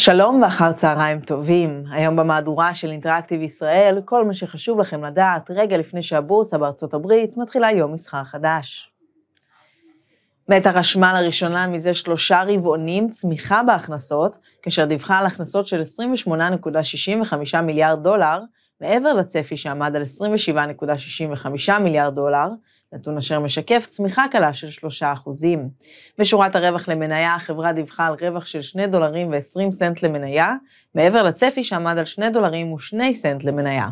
שלום ואחר צהריים טובים. היום במהדורה של אינטראקטיב ישראל, כל מה שחשוב לכם לדעת רגע לפני שהבורסה בארצות הברית מתחילה יום מסחר חדש. מת הרשמה לראשונה מזה שלושה רבעונים צמיחה בהכנסות, כאשר דיווחה על הכנסות של 28.65 מיליארד דולר, מעבר לצפי שעמד על 27.65 מיליארד דולר, נתון אשר משקף צמיחה קלה של 3 אחוזים. בשורת הרווח למניה, החברה דיווחה על רווח של 2 דולרים ו-20 סנט למניה, מעבר לצפי שעמד על 2 דולרים ו-2 סנט למניה.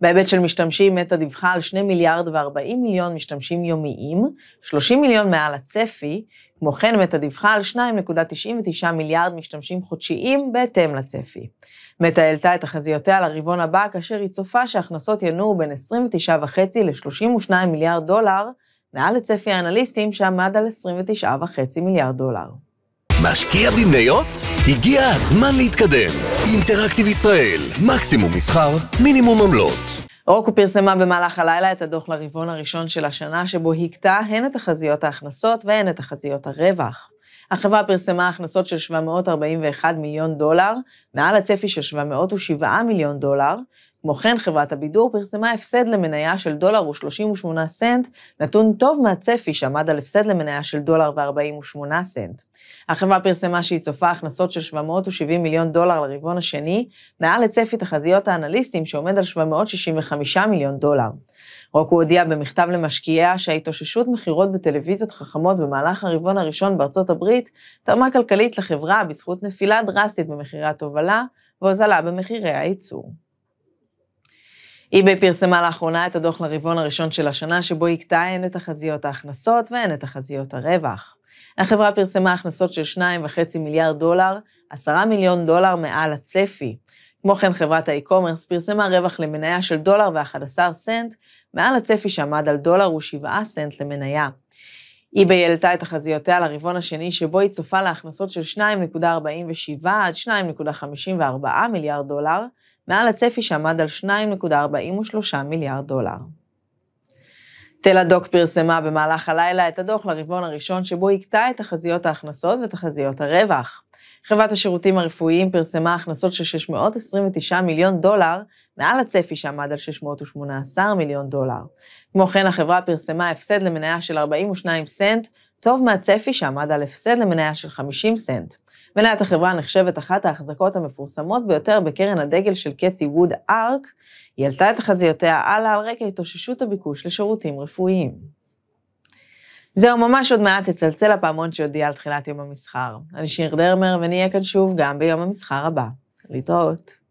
בהיבט של משתמשים, מטא דיווחה על 2 מיליארד ו-40 מיליון משתמשים יומיים, 30 מיליון מעל הצפי, כמו כן מטא דיווחה על 2.99 מיליארד משתמשים חודשיים בהתאם לצפי. מטא העלתה את תחזיותיה לרבעון הבא, כאשר היא צופה שהכנסות ינועו בין 29.5 ל-32 מיליארד דולר, מעל לצפי האנליסטים שעמד על 29.5 מיליארד דולר. משקיע במניות? הגיע הזמן להתקדם. אינטראקטיב ישראל, מקסימום מסחר, מינימום עמלות. רוקו פרסמה במהלך הלילה את הדוח לרבעון הראשון של השנה, שבו הכתה הן את תחזיות ההכנסות והן את תחזיות הרווח. החברה פרסמה הכנסות של 741 מיליון דולר, מעל הצפי של 707 מיליון דולר, כמו כן, חברת הבידור פרסמה הפסד למניה של דולר ו-38 סנט, נתון טוב מהצפי שעמד על הפסד למניה של דולר ו-48 סנט. החברה פרסמה שהיא צופה הכנסות של 770 מיליון דולר לרבעון השני, מעל לצפי תחזיות האנליסטים שעומד על 765 מיליון דולר. רוקו הודיע במכתב למשקיעיה שההתאוששות מכירות בטלוויזיות חכמות במהלך הרבעון הראשון בארצות הברית תרמה כלכלית לחברה בזכות נפילה דרסטית במחירי התובלה והוזלה במחירי הייצור. eBay פרסמה לאחרונה את הדוח לרבעון הראשון של השנה, שבו הכתה הן את תחזיות ההכנסות והן את תחזיות הרווח. החברה פרסמה הכנסות של 2.5 מיליארד דולר, 10 מיליון דולר מעל הצפי. כמו כן, חברת האי-קומרס פרסמה רווח למניה של דולר ו-11 סנט, מעל הצפי שעמד על דולר ו-7 סנט למניה. eBay העלתה את תחזיותיה לרבעון השני, שבו היא צופה להכנסות של 2.47 עד 2.54 מיליארד דולר, מעל הצפי שעמד על 2.43 מיליארד דולר. תל-הדוק פרסמה במהלך הלילה את הדוח לרבעון הראשון שבו הכתה את תחזיות ההכנסות ותחזיות הרווח. חברת השירותים הרפואיים פרסמה הכנסות של 629 מיליון דולר, מעל הצפי שעמד על 618 מיליון דולר. כמו כן, החברה פרסמה הפסד למניה של 42 סנט, טוב מהצפי שעמד על הפסד למניה של 50 סנט. מניית החברה נחשבת אחת ההחזקות המפורסמות ביותר בקרן הדגל של קטי ווד ארק, היא עלתה את תחזיותיה הלאה על רקע התאוששות הביקוש לשירותים רפואיים. זהו, ממש עוד מעט תצלצל הפעמון שהודיע על תחילת יום המסחר. אני שיר דרמר, ונהיה כאן שוב גם ביום המסחר הבא. להתראות.